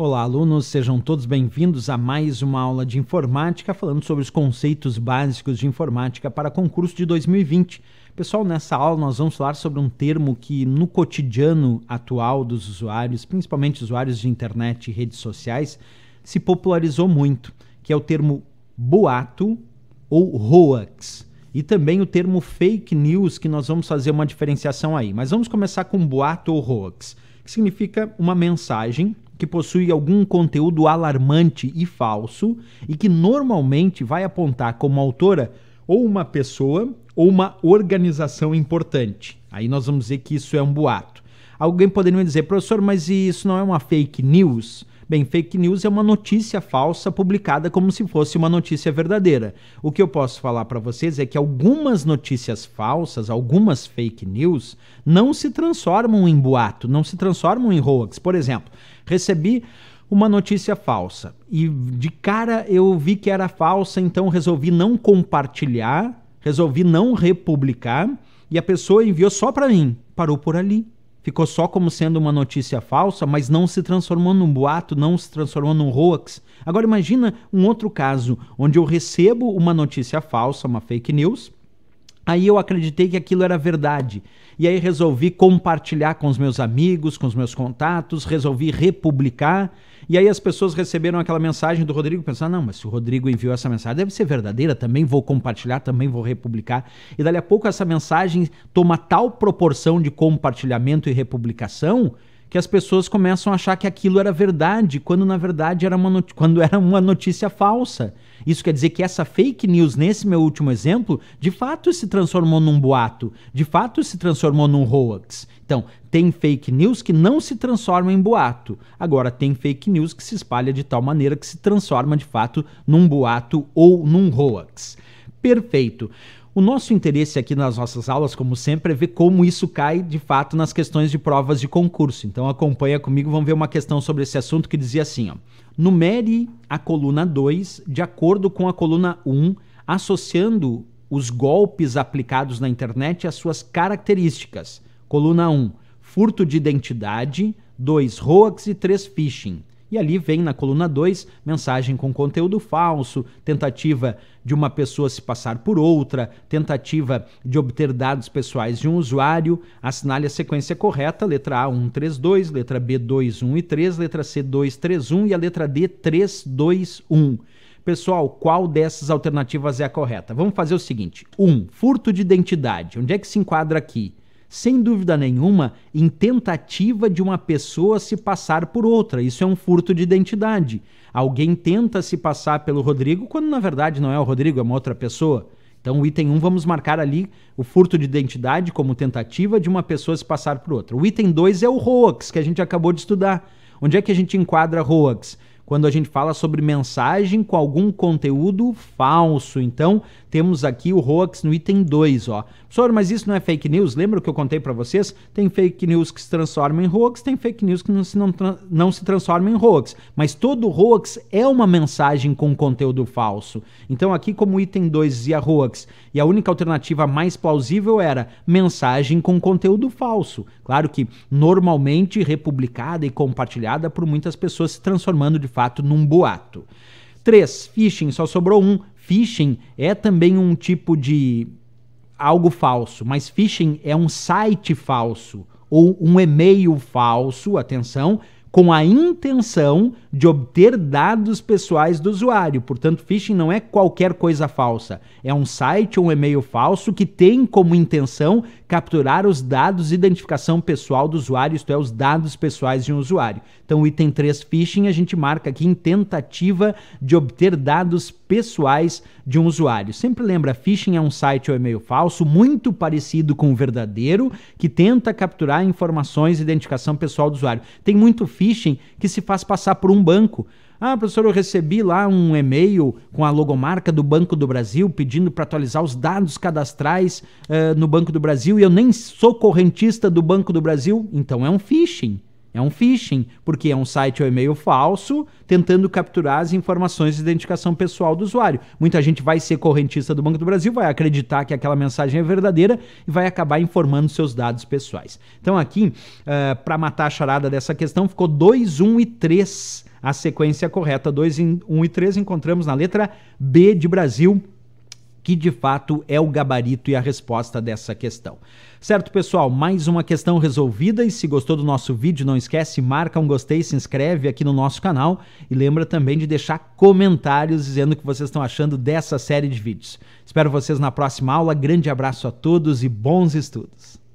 Olá, alunos, sejam todos bem-vindos a mais uma aula de informática, falando sobre os conceitos básicos de informática para concurso de 2020. Pessoal, nessa aula nós vamos falar sobre um termo que no cotidiano atual dos usuários, principalmente usuários de internet e redes sociais, se popularizou muito, que é o termo boato ou hoax e também o termo fake news, que nós vamos fazer uma diferenciação aí. Mas vamos começar com boato ou hoax, que significa uma mensagem que possui algum conteúdo alarmante e falso e que normalmente vai apontar como autora ou uma pessoa ou uma organização importante. Aí nós vamos dizer que isso é um boato. Alguém poderia me dizer, professor, mas isso não é uma fake news? Bem, fake news é uma notícia falsa publicada como se fosse uma notícia verdadeira. O que eu posso falar para vocês é que algumas notícias falsas, algumas fake news, não se transformam em boato, não se transformam em hoax. Por exemplo, Recebi uma notícia falsa e de cara eu vi que era falsa, então resolvi não compartilhar, resolvi não republicar e a pessoa enviou só para mim, parou por ali. Ficou só como sendo uma notícia falsa, mas não se transformou num boato, não se transformou num hoax. Agora imagina um outro caso onde eu recebo uma notícia falsa, uma fake news, Aí eu acreditei que aquilo era verdade. E aí resolvi compartilhar com os meus amigos, com os meus contatos, resolvi republicar. E aí as pessoas receberam aquela mensagem do Rodrigo, pensando: não, mas se o Rodrigo enviou essa mensagem, deve ser verdadeira, também vou compartilhar, também vou republicar. E dali a pouco essa mensagem toma tal proporção de compartilhamento e republicação que as pessoas começam a achar que aquilo era verdade, quando na verdade era uma, quando era uma notícia falsa. Isso quer dizer que essa fake news, nesse meu último exemplo, de fato se transformou num boato, de fato se transformou num hoax. Então, tem fake news que não se transforma em boato. Agora, tem fake news que se espalha de tal maneira que se transforma de fato num boato ou num hoax. Perfeito. O nosso interesse aqui nas nossas aulas, como sempre, é ver como isso cai de fato nas questões de provas de concurso. Então acompanha comigo, vamos ver uma questão sobre esse assunto que dizia assim: ó, numere a coluna 2 de acordo com a coluna 1, um, associando os golpes aplicados na internet às suas características. Coluna 1: um, furto de identidade, 2 hoax e 3 phishing. E ali vem na coluna 2, mensagem com conteúdo falso, tentativa de uma pessoa se passar por outra, tentativa de obter dados pessoais de um usuário. Assinale a sequência correta, letra A 132, letra B 21 e 3, letra C 231 e a letra D 321. Pessoal, qual dessas alternativas é a correta? Vamos fazer o seguinte: 1. Um, furto de identidade. Onde é que se enquadra aqui? sem dúvida nenhuma, em tentativa de uma pessoa se passar por outra. Isso é um furto de identidade. Alguém tenta se passar pelo Rodrigo quando na verdade não é o Rodrigo, é uma outra pessoa. Então, o item 1, vamos marcar ali o furto de identidade como tentativa de uma pessoa se passar por outra. O item 2 é o hoax, que a gente acabou de estudar. Onde é que a gente enquadra hoax? Quando a gente fala sobre mensagem com algum conteúdo falso. Então, temos aqui o hoax no item 2, ó. Professor, mas isso não é fake news? Lembra o que eu contei para vocês? Tem fake news que se transforma em hoax, tem fake news que não se, não, não se transforma em hoax. Mas todo hoax é uma mensagem com conteúdo falso. Então aqui como o item 2 dizia hoax, e a única alternativa mais plausível era mensagem com conteúdo falso. Claro que normalmente republicada e compartilhada por muitas pessoas se transformando de fato num boato. 3. Phishing, só sobrou um phishing é também um tipo de algo falso, mas phishing é um site falso ou um e-mail falso, atenção, com a intenção de obter dados pessoais do usuário. Portanto, phishing não é qualquer coisa falsa. É um site ou um e-mail falso que tem como intenção capturar os dados de identificação pessoal do usuário, isto é, os dados pessoais de um usuário. Então, o item 3 phishing a gente marca aqui em tentativa de obter dados pessoais de um usuário. Sempre lembra, phishing é um site ou e-mail falso muito parecido com o verdadeiro que tenta capturar informações e identificação pessoal do usuário. Tem muito phishing que se faz passar por um banco. Ah, professor, eu recebi lá um e-mail com a logomarca do Banco do Brasil pedindo para atualizar os dados cadastrais uh, no Banco do Brasil e eu nem sou correntista do Banco do Brasil. Então é um phishing. É um phishing, porque é um site ou e-mail falso tentando capturar as informações de identificação pessoal do usuário. Muita gente vai ser correntista do Banco do Brasil, vai acreditar que aquela mensagem é verdadeira e vai acabar informando seus dados pessoais. Então, aqui, uh, eh, para matar a charada dessa questão, ficou 2, 1 um e 3 a sequência correta. 2, 1 um e 3 encontramos na letra B de Brasil que de fato é o gabarito e a resposta dessa questão. Certo, pessoal? Mais uma questão resolvida e se gostou do nosso vídeo, não esquece, marca um gostei, se inscreve aqui no nosso canal e lembra também de deixar comentários dizendo o que vocês estão achando dessa série de vídeos. Espero vocês na próxima aula. Grande abraço a todos e bons estudos.